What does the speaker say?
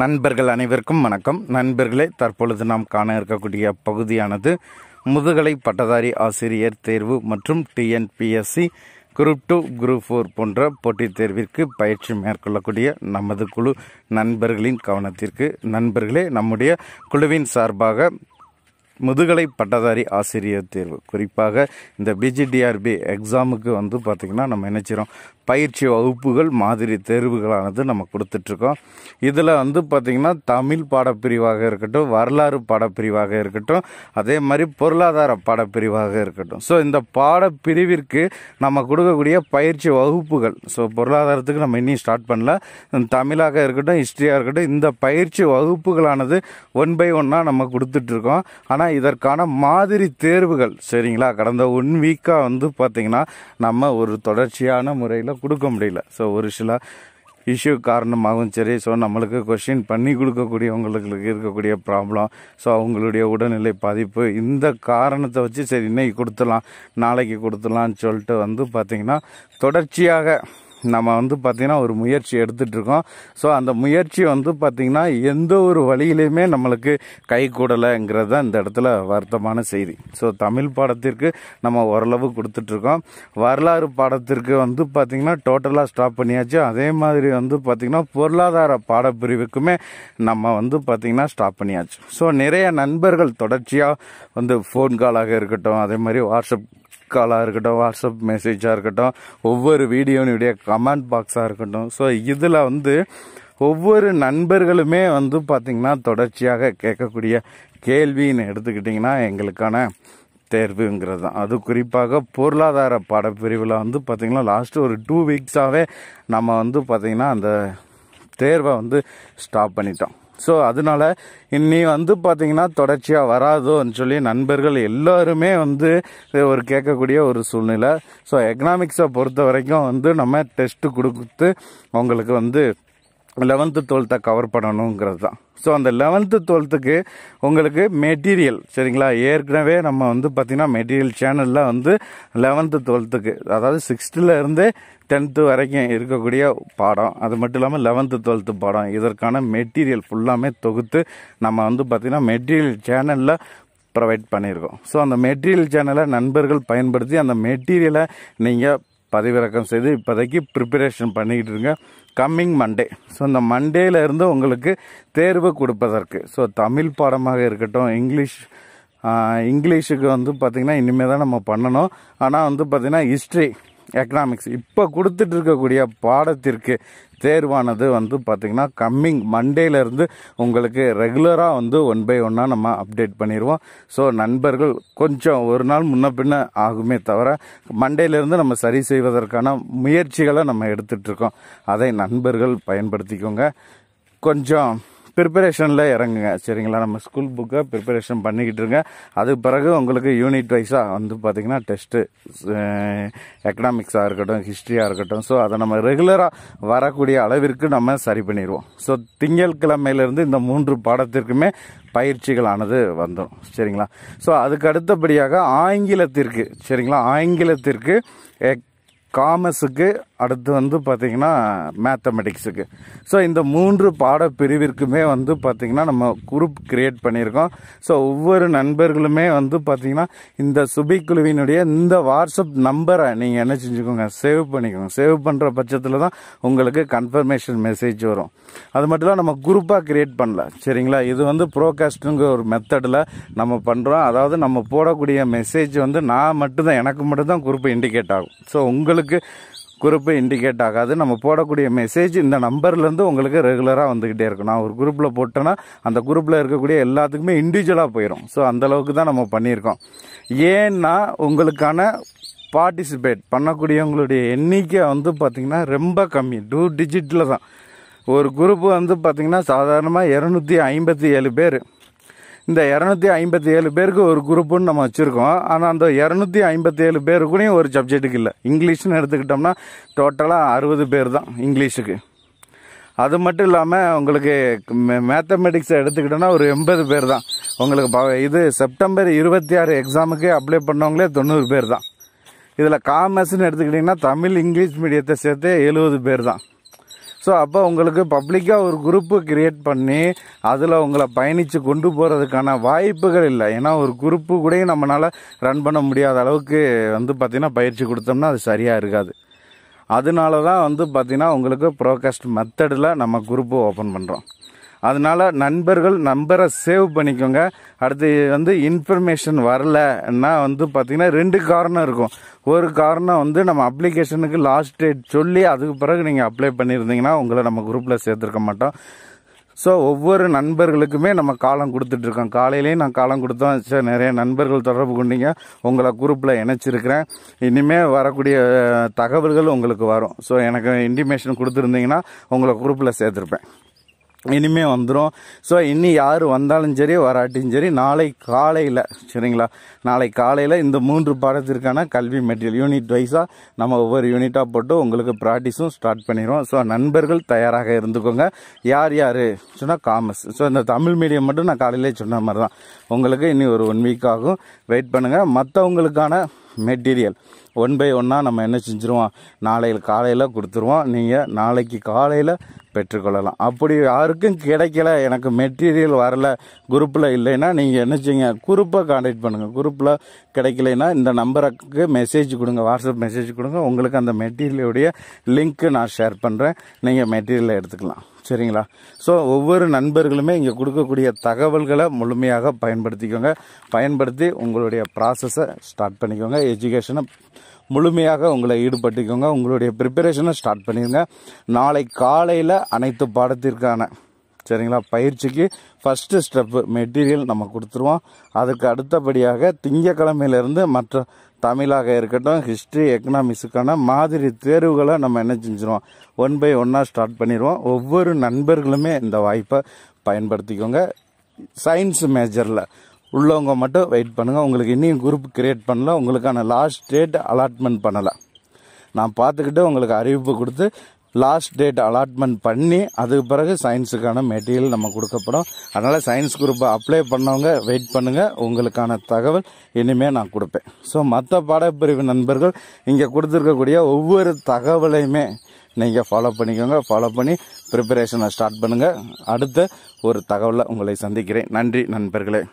நண்பர்கள் அனைவருக்கும் வணக்கம் நண்பர்களே தற்பொழுது நாம் காண இருக்கக்கூடிய பகுதியானது முதுகலை பட்டதாரி ஆசிரியர் தேர்வு மற்றும் TNPSC group two group four போன்ற போட்டித் தேர்விற்கு பயிற்சி மேற்கொள்ளக்கூடிய நமது குழு நண்பர்களின் கவனத்திற்கு நண்பர்களே நம்முடைய குழுவின் சார்பாக முதுகலை பட்டதாரி ஆசிரியர் தேர்வு குறிப்பாக இந்த பிஜிடிஆர்பி எக்ஸாமுக்கு வந்து பார்த்திங்கன்னா நம்ம நினச்சிரும் பயிற்சி வகுப்புகள் மாதிரி தேர்வுகளானது நம்ம கொடுத்துட்ருக்கோம் இதில் வந்து பார்த்திங்கன்னா தமிழ் பாடப்பிரிவாக இருக்கட்டும் வரலாறு பாடப்பிரிவாக இருக்கட்டும் அதே மாதிரி பொருளாதார பாடப்பிரிவாக இருக்கட்டும் ஸோ இந்த பாடப்பிரிவிற்கு நம்ம கொடுக்கக்கூடிய பயிற்சி வகுப்புகள் ஸோ பொருளாதாரத்துக்கு நம்ம இன்னும் ஸ்டார்ட் பண்ணல தமிழாக இருக்கட்டும் ஹிஸ்ட்ரியாக இருக்கட்டும் இந்த பயிற்சி வகுப்புகளானது ஒன் பை ஒன்னாக நம்ம கொடுத்துட்ருக்கோம் ஆனால் இதற்கான மாதிரி தேர்வுகள் சரிங்களா கடந்த ஒன் வீக்காக வந்து பார்த்திங்கன்னா நம்ம ஒரு தொடர்ச்சியான முறையில் கொடுக்க முடியல ஸோ ஒரு சில இஷ்யூ காரணமாகவும் சரி ஸோ நம்மளுக்கு கொஷின் பண்ணி கொடுக்கக்கூடியவங்களுக்கு இருக்கக்கூடிய ப்ராப்ளம் ஸோ அவங்களுடைய உடல்நிலை பாதிப்பு இந்த காரணத்தை வச்சு சரி இன்னைக்கு கொடுத்துடலாம் நாளைக்கு கொடுத்துடலான்னு சொல்லிட்டு வந்து பார்த்திங்கன்னா தொடர்ச்சியாக நம்ம வந்து பார்த்திங்கன்னா ஒரு முயற்சி எடுத்துட்ருக்கோம் ஸோ அந்த முயற்சி வந்து பார்த்திங்கன்னா எந்த ஒரு வழியிலையுமே நம்மளுக்கு கை கூடலைங்கிறது தான் இந்த இடத்துல வருத்தமான செய்தி ஸோ தமிழ் பாடத்திற்கு நம்ம ஓரளவு கொடுத்துட்ருக்கோம் வரலாறு பாடத்திற்கு வந்து பார்த்திங்கன்னா டோட்டலாக ஸ்டாப் பண்ணியாச்சு அதே மாதிரி வந்து பார்த்திங்கன்னா பொருளாதார பாடப்பிரிவுக்குமே நம்ம வந்து பார்த்திங்கன்னா ஸ்டாப் பண்ணியாச்சு ஸோ நிறைய நண்பர்கள் தொடர்ச்சியாக வந்து ஃபோன் காலாக இருக்கட்டும் அதே மாதிரி வாட்ஸ்அப் காலாக இருக்கட்டும் வாட்ஸ்அப் மெசேஜாக இருக்கட்டும் ஒவ்வொரு வீடியோனுடைய கமெண்ட் பாக்ஸாக இருக்கட்டும் ஸோ இதில் வந்து ஒவ்வொரு நண்பர்களுமே வந்து பார்த்திங்கன்னா தொடர்ச்சியாக கேட்கக்கூடிய கேள்வின்னு எடுத்துக்கிட்டிங்கன்னா எங்களுக்கான தேர்வுங்கிறது தான் அது குறிப்பாக பொருளாதார பாடப்பிரிவில் வந்து பார்த்திங்கன்னா லாஸ்ட்டு ஒரு டூ வீக்ஸாகவே நம்ம வந்து பார்த்திங்கன்னா அந்த தேர்வை வந்து ஸ்டாப் பண்ணிட்டோம் ஸோ அதனால இன்னி வந்து பார்த்தீங்கன்னா தொடர்ச்சியாக வராதோன்னு சொல்லி நண்பர்கள் எல்லாருமே வந்து ஒரு கேட்கக்கூடிய ஒரு சூழ்நிலை ஸோ எக்கனாமிக்ஸை பொறுத்த வரைக்கும் வந்து நம்ம டெஸ்ட்டு கொடுத்து அவங்களுக்கு வந்து லெவன்த்து டுவெல்த்தை கவர் பண்ணணுங்கிறது தான் ஸோ அந்த லெவன்த்து டுவெல்த்துக்கு உங்களுக்கு மெட்டீரியல் சரிங்களா ஏற்கனவே நம்ம வந்து பார்த்திங்கன்னா மெட்டீரியல் சேனலில் வந்து லெவன்த்து டுவெல்த்துக்கு அதாவது சிக்ஸ்த்துலேருந்து டென்த்து வரைக்கும் இருக்கக்கூடிய பாடம் அது மட்டும் இல்லாமல் லெவன்த்து டுவெல்த்து பாடம் இதற்கான மெட்டீரியல் ஃபுல்லாமே தொகுத்து நம்ம வந்து பார்த்திங்கன்னா மெட்டீரியல் சேனலில் ப்ரொவைட் பண்ணியிருக்கோம் ஸோ அந்த மெட்டீரியல் சேனலை நண்பர்கள் பயன்படுத்தி அந்த மெட்டீரியலை நீங்கள் பதிவிறக்கம் செய்து இப்போதைக்கு ப்ரிப்பரேஷன் பண்ணிக்கிட்டு இருங்க கம்மிங் மண்டே ஸோ இந்த மண்டேலேருந்து உங்களுக்கு தேர்வு கொடுப்பதற்கு ஸோ தமிழ் பாடமாக இருக்கட்டும் இங்கிலீஷ் இங்கிலீஷுக்கு வந்து பார்த்திங்கன்னா இனிமேல் தான் நம்ம பண்ணணும் ஆனால் வந்து பார்த்திங்கன்னா ஹிஸ்ட்ரி எக்கனாமிக்ஸ் இப்போ கொடுத்துட்டு இருக்கக்கூடிய பாடத்திற்கு தேர்வானது வந்து பார்த்திங்கன்னா கம்மிங் மண்டேலேருந்து உங்களுக்கு ரெகுலராக வந்து ஒன் பை ஒன்னாக நம்ம அப்டேட் பண்ணிடுவோம் ஸோ நண்பர்கள் கொஞ்சம் ஒரு நாள் முன்ன பின்ன ஆகுமே தவிர மண்டேலேருந்து நம்ம சரி செய்வதற்கான முயற்சிகளை நம்ம எடுத்துகிட்ருக்கோம் அதை நண்பர்கள் பயன்படுத்திக்கோங்க கொஞ்சம் ப்ரிப்பரேஷனில் இறங்குங்க சரிங்களா நம்ம ஸ்கூல் புக்கை ப்ரிப்பரேஷன் பண்ணிக்கிட்டு இருங்க அதுக்கு பிறகு உங்களுக்கு யூனிட் வைஸாக வந்து பார்த்திங்கன்னா டெஸ்ட்டு எக்கனாமிக்ஸாக இருக்கட்டும் ஹிஸ்ட்ரியாக இருக்கட்டும் ஸோ அதை நம்ம ரெகுலராக வரக்கூடிய அளவிற்கு நம்ம சரி பண்ணிடுவோம் ஸோ திங்கள் கிழமையிலேருந்து இந்த மூன்று பாடத்திற்குமே பயிற்சிகளானது வந்துடும் சரிங்களா ஸோ அதுக்கு அடுத்தபடியாக ஆங்கிலத்திற்கு சரிங்களா ஆங்கிலத்திற்கு காமர்ஸுக்கு அடுத்து வந்து பார்த்தீங்கன்னா மேத்தமெட்டிக்ஸுக்கு ஸோ இந்த மூன்று பாடப்பிரிவிற்குமே வந்து பார்த்திங்கன்னா நம்ம குரூப் க்ரியேட் பண்ணியிருக்கோம் ஸோ ஒவ்வொரு நண்பர்களுமே வந்து பார்த்திங்கன்னா இந்த குழுவினுடைய இந்த வாட்ஸ்அப் நம்பரை நீங்கள் என்ன செஞ்சுக்கோங்க சேவ் பண்ணிக்கோங்க சேவ் பண்ணுற பட்சத்தில் தான் உங்களுக்கு கன்ஃபர்மேஷன் மெசேஜ் வரும் அது மட்டும் தான் நம்ம குரூப்பாக க்ரியேட் பண்ணல சரிங்களா இது வந்து ப்ரோகாஸ்ட்டுங்கிற ஒரு மெத்தடில் நம்ம பண்ணுறோம் அதாவது நம்ம போடக்கூடிய மெசேஜ் வந்து நான் மட்டும்தான் எனக்கு மட்டும்தான் குரூப் இண்டிகேட் ஆகும் ஸோ உங்களுக்கு குரூப்பு இண்டிகேட் ஆகாது நம்ம போடக்கூடிய மெசேஜ் இந்த நம்பர்லேருந்து உங்களுக்கு ரெகுலராக வந்துக்கிட்டே இருக்கும் நான் ஒரு குரூப்பில் போட்டேன்னா அந்த குரூப்பில் இருக்கக்கூடிய எல்லாத்துக்குமே இண்டிவிஜுவலாக போயிடும் ஸோ அந்தளவுக்கு தான் நம்ம பண்ணியிருக்கோம் ஏன்னா உங்களுக்கான பார்ட்டிசிபேட் பண்ணக்கூடியவங்களுடைய எண்ணிக்கை வந்து பார்த்திங்கன்னா ரொம்ப கம்மி டூ டிஜிட்டில் தான் ஒரு குரூப் வந்து பார்த்திங்கன்னா சாதாரணமாக இரநூத்தி ஐம்பத்தி ஏழு பேர் இந்த இரநூத்தி ஐம்பத்தி ஏழு பேருக்கு ஒரு குரூப்புன்னு நம்ம வச்சுருக்கோம் ஆனால் அந்த இரநூத்தி ஐம்பத்தி ஏழு பேருக்குள்ளேயும் ஒரு சப்ஜெக்ட்டுக்கு இல்லை இங்கிலீஷ்னு எடுத்துக்கிட்டோம்னா டோட்டலாக அறுபது பேர் தான் இங்கிலீஷுக்கு அது மட்டும் இல்லாமல் உங்களுக்கு மேத்தமெட்டிக்ஸ் எடுத்துக்கிட்டோன்னா ஒரு எண்பது பேர் தான் உங்களுக்கு ப இது செப்டம்பர் இருபத்தி ஆறு எக்ஸாமுக்கு அப்ளை பண்ணவங்களே தொண்ணூறு பேர் தான் இதில் காமர்ஸ்னு எடுத்துக்கிட்டிங்கன்னா தமிழ் இங்கிலீஷ் மீடியத்தை சேர்த்து எழுபது பேர் தான் ஸோ அப்போ உங்களுக்கு பப்ளிக்காக ஒரு குரூப்பு கிரியேட் பண்ணி அதில் உங்களை பயணித்து கொண்டு போகிறதுக்கான வாய்ப்புகள் இல்லை ஏன்னா ஒரு குரூப்பு கூட நம்மளால் ரன் பண்ண முடியாத அளவுக்கு வந்து பார்த்திங்கன்னா பயிற்சி கொடுத்தோம்னா அது சரியாக இருக்காது அதனால தான் வந்து பார்த்திங்கன்னா உங்களுக்கு ப்ரோகாஸ்ட் மெத்தடில் நம்ம குரூப்பு ஓப்பன் பண்ணுறோம் அதனால் நண்பர்கள் நம்பரை சேவ் பண்ணிக்கோங்க அடுத்து வந்து இன்ஃபர்மேஷன் வரலன்னா வந்து பார்த்திங்கன்னா ரெண்டு காரணம் இருக்கும் ஒரு காரணம் வந்து நம்ம அப்ளிகேஷனுக்கு லாஸ்ட் டேட் சொல்லி அதுக்கு பிறகு நீங்கள் அப்ளை பண்ணியிருந்தீங்கன்னா உங்களை நம்ம குரூப்பில் சேர்த்துருக்க மாட்டோம் ஸோ ஒவ்வொரு நண்பர்களுக்குமே நம்ம காலம் கொடுத்துட்ருக்கோம் காலையிலேயும் நான் காலம் கொடுத்தோம் சார் நிறைய நண்பர்கள் தொடர்பு கொண்டீங்க உங்களை குரூப்பில் இணைச்சிருக்கிறேன் இனிமேல் வரக்கூடிய தகவல்கள் உங்களுக்கு வரும் ஸோ எனக்கு இன்டிமேஷன் கொடுத்துருந்தீங்கன்னா உங்களை குரூப்பில் சேர்த்துருப்பேன் இனிமே வந்துடும் ஸோ இனி யார் வந்தாலும் சரி வராட்டியும் சரி நாளை காலையில் சரிங்களா நாளை காலையில் இந்த மூன்று பாடத்திற்கான கல்வி மெட்டீரியல் யூனிட் வைஸாக நம்ம ஒவ்வொரு யூனிட்டாக போட்டு உங்களுக்கு ப்ராக்டிஸும் ஸ்டார்ட் பண்ணிடுவோம் ஸோ நண்பர்கள் தயாராக இருந்துக்கோங்க யார் யார் சொன்னால் காமர்ஸ் ஸோ இந்த தமிழ் மீடியம் மட்டும் நான் காலையிலே சொன்ன மாதிரி தான் உங்களுக்கு இனி ஒரு ஒன் வீக் ஆகும் வெயிட் பண்ணுங்கள் மற்றவங்களுக்கான மெட்டீரியல் ஒன் பை ஒன்னாக நம்ம என்ன செஞ்சுருவோம் நாளையில் காலையில் கொடுத்துருவோம் நீங்கள் நாளைக்கு காலையில் பெற்றுக்கொள்ளலாம் அப்படி யாருக்கும் கிடைக்கல எனக்கு மெட்டீரியல் வரல குரூப்பில் இல்லைன்னா நீங்கள் என்ன செய்யுங்க குரூப்பை காண்டாக்ட் பண்ணுங்கள் குரூப்பில் கிடைக்கலைன்னா இந்த நம்பருக்கு மெசேஜ் கொடுங்க வாட்ஸ்அப் மெசேஜ் கொடுங்க உங்களுக்கு அந்த மெட்டீரியலுடைய லிங்க்கு நான் ஷேர் பண்ணுறேன் நீங்கள் மெட்டீரியலை எடுத்துக்கலாம் சரிங்களா ஸோ ஒவ்வொரு நண்பர்களுமே இங்கே கொடுக்கக்கூடிய தகவல்களை முழுமையாக பயன்படுத்திக்கோங்க பயன்படுத்தி உங்களுடைய ப்ராசஸை ஸ்டார்ட் பண்ணிக்கோங்க எஜுகேஷனை முழுமையாக உங்களை ஈடுபட்டுக்கோங்க உங்களுடைய ப்ரிப்பரேஷனை ஸ்டார்ட் பண்ணிடுங்க நாளை காலையில் அனைத்து பாடத்திற்கான சரிங்களா பயிற்சிக்கு ஃபஸ்ட்டு ஸ்டெப்பு மெட்டீரியல் நம்ம கொடுத்துருவோம் அதுக்கு அடுத்தபடியாக திங்கக்கிழமையிலேருந்து மற்ற தமிழாக இருக்கட்டும் ஹிஸ்ட்ரி எக்கனாமிக்ஸுக்கான மாதிரி தேர்வுகளை நம்ம என்ன செஞ்சிருவோம் ஒன் பை ஒன்னாக ஸ்டார்ட் பண்ணிடுவோம் ஒவ்வொரு நண்பர்களுமே இந்த வாய்ப்பை பயன்படுத்திக்கோங்க சயின்ஸ் மேஜரில் உள்ளவங்க மட்டும் வெயிட் பண்ணுங்கள் உங்களுக்கு இன்னும் குரூப் கிரியேட் பண்ணல உங்களுக்கான லாஸ்ட் டேட் அலாட்மெண்ட் பண்ணலை நான் பார்த்துக்கிட்டு உங்களுக்கு அறிவிப்பு கொடுத்து லாஸ்ட் டேட் அலாட்மெண்ட் பண்ணி அதுக்கு பிறகு சயின்ஸுக்கான மெட்டீரியல் நம்ம கொடுக்கப்படும் அதனால் சயின்ஸ் குரூப்பை அப்ளை பண்ணவங்க வெயிட் பண்ணுங்கள் உங்களுக்கான தகவல் இனிமேல் நான் கொடுப்பேன் ஸோ மற்ற பாடப்பிரிவு நண்பர்கள் இங்கே கொடுத்துருக்கக்கூடிய ஒவ்வொரு தகவலையுமே நீங்கள் ஃபாலோ பண்ணிக்கோங்க ஃபாலோ பண்ணி ப்ரிப்பரேஷனை ஸ்டார்ட் பண்ணுங்கள் அடுத்த ஒரு தகவலை உங்களை சந்திக்கிறேன் நன்றி நண்பர்களே